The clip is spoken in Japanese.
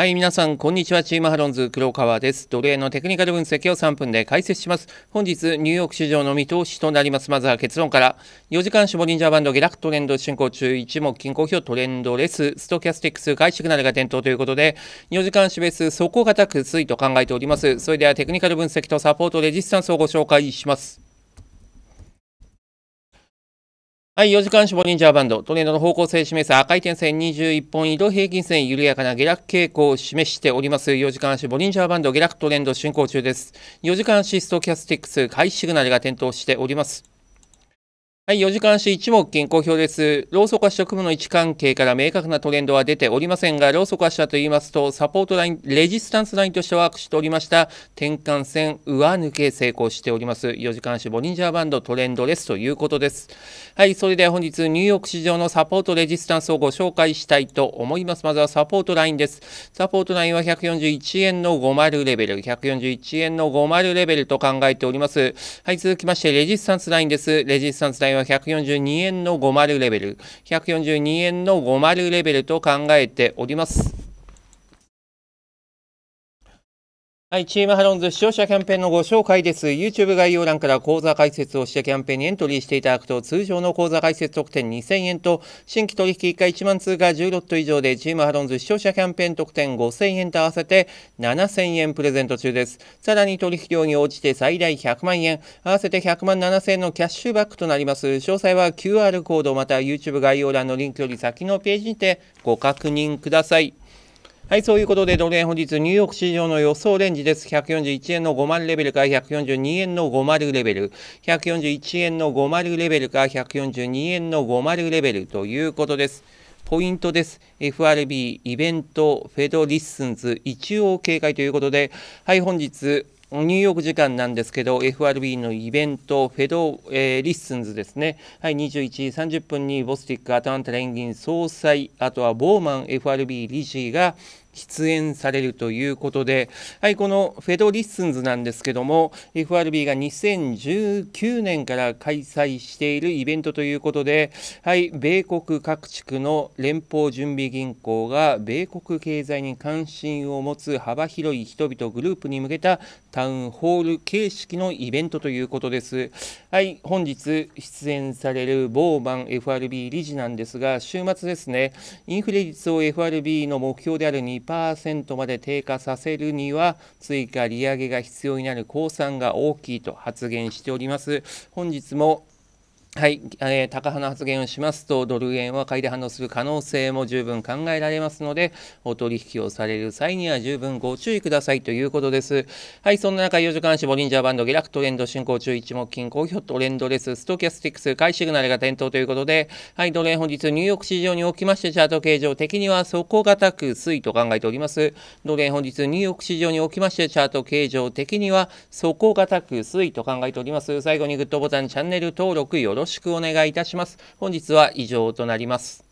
はい、皆さん、こんにちは。チームハロンズ黒川です。奴隷のテクニカル分析を3分で解説します。本日、ニューヨーク市場の見通しとなります。まずは結論から。4時間絞りンジャーバンド下落トレンド進行中、一目均衡表トレンドレス、ストキャスティックス外シなどが点灯ということで、4時間指ベース、底堅く推移と考えております。それではテクニカル分析とサポートレジスタンスをご紹介します。はい、4時間ンジャーバンド、トレンドの方向性を示す赤い点線21本移動平均線緩やかな下落傾向を示しております。4時間ンジャーバンド下落トレンド進行中です。4時間シストキャスティックス買いシグナルが点灯しております。はい、4時間足一目均衡表です。ローソク足職の位置関係から明確なトレンドは出ておりませんが、ローソク足と言いますと、サポートライン、レジスタンスラインとしてワークしておりました、転換線上抜け成功しております。4時間足ボリンジャーバンドトレンドですということです。はい、それでは本日ニューヨーク市場のサポートレジスタンスをご紹介したいと思います。まずはサポートラインです。サポートラインは141円の50レベル、141円の50レベルと考えております。はい、続きましてレジスタンスラインです。レジスタンスラインはは142円の50レベル、142円の50レベルと考えております。はい、チームハロンズ視聴者キャンペーンのご紹介です。YouTube 概要欄から講座解説をしてキャンペーンにエントリーしていただくと、通常の講座解説特典2000円と、新規取引1回1万通が10ロット以上で、チームハロンズ視聴者キャンペーン特典5000円と合わせて7000円プレゼント中です。さらに取引量に応じて最大100万円、合わせて100万7000円のキャッシュバックとなります。詳細は QR コードまた YouTube 概要欄のリンクより先のページにてご確認ください。はい、そういうことで、ドル円本日、ニューヨーク市場の予想レンジです。141円の50レベルから142円の50レベル、141円の50レベルから142円の50レベルということです。ポイントです。FRB、イベント、フェドリッスンズ、一応警戒ということで、はい、本日、ニューヨーク時間なんですけど FRB のイベントフェド、えー、リッスンズですね、はい、21時30分にボスティックアタンタレンギン総裁あとはボーマン FRB 理事が出演されるということで、はい、このフェドリッスンズなんですけども FRB が2019年から開催しているイベントということで、はい、米国各地区の連邦準備銀行が米国経済に関心を持つ幅広い人々グループに向けたタウンホール形式のイベントということです。はい、本日出演されるボーマン FRB 理事なんですが週末ですねインフレ率を FRB の目標である2 2%まで低下させるには追加利上げが必要になる公算が大きいと発言しております。本日もはい、えー、高派の発言をしますとドル円は買いで反応する可能性も十分考えられますのでお取引をされる際には十分ご注意くださいということですはいそんな中4時間足ボリンジャーバンド下落トレンド進行中一目金コ表、トレンドレスストキャスティックス買いシグナルが点灯ということではいドル円本日ニューヨーク市場におきましてチャート形状的には底堅く推移と考えておりますドル円本日ニューヨーク市場におきましてチャート形状的には底堅く推移と考えております最後にグッドボタンチャンネル登録よろよろしくお願いいたします。本日は以上となります。